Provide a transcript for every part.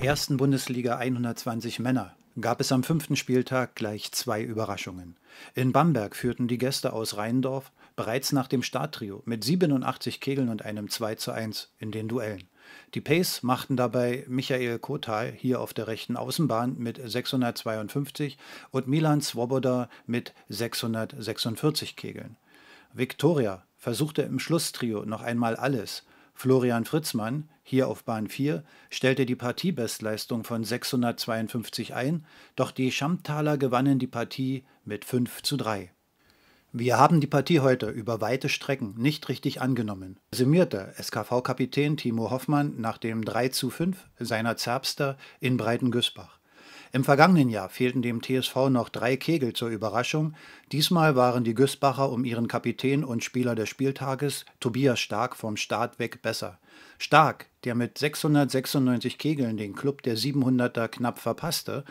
der ersten Bundesliga 120 Männer gab es am fünften Spieltag gleich zwei Überraschungen. In Bamberg führten die Gäste aus Rheindorf bereits nach dem Starttrio mit 87 Kegeln und einem 2 zu 1 in den Duellen. Die Pace machten dabei Michael Kotal hier auf der rechten Außenbahn mit 652 und Milan Swoboda mit 646 Kegeln. Viktoria versuchte im Schlusstrio noch einmal alles, Florian Fritzmann, hier auf Bahn 4, stellte die Partiebestleistung von 652 ein, doch die Schamtaler gewannen die Partie mit 5 zu 3. Wir haben die Partie heute über weite Strecken nicht richtig angenommen, summierte SKV-Kapitän Timo Hoffmann nach dem 3 zu 5 seiner Zerbster in Breitengüßbach. Im vergangenen Jahr fehlten dem TSV noch drei Kegel zur Überraschung. Diesmal waren die Güssbacher um ihren Kapitän und Spieler des Spieltages, Tobias Stark, vom Start weg besser. Stark, der mit 696 Kegeln den Club der 700er knapp verpasste,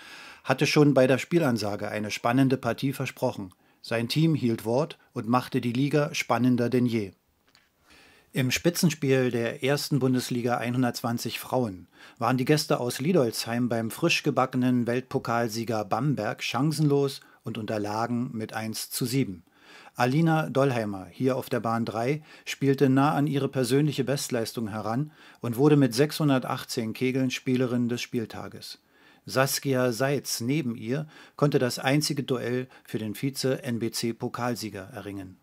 hatte schon bei der Spielansage eine spannende Partie versprochen. Sein Team hielt Wort und machte die Liga spannender denn je. Im Spitzenspiel der ersten Bundesliga 120 Frauen waren die Gäste aus Liedolzheim beim frisch gebackenen Weltpokalsieger Bamberg chancenlos und unterlagen mit 1 zu 7. Alina Dollheimer, hier auf der Bahn 3, spielte nah an ihre persönliche Bestleistung heran und wurde mit 618 Kegeln Spielerin des Spieltages. Saskia Seitz neben ihr konnte das einzige Duell für den Vize-NBC-Pokalsieger erringen.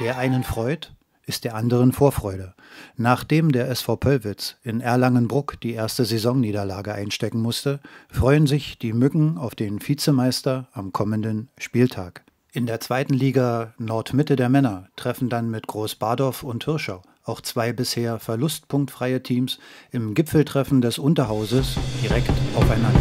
Der einen freut, ist der anderen Vorfreude. Nachdem der SV Pöllwitz in Erlangenbruck die erste Saisonniederlage einstecken musste, freuen sich die Mücken auf den Vizemeister am kommenden Spieltag. In der zweiten Liga Nordmitte der Männer treffen dann mit Großbadorf und Hirschau auch zwei bisher verlustpunktfreie Teams im Gipfeltreffen des Unterhauses direkt aufeinander.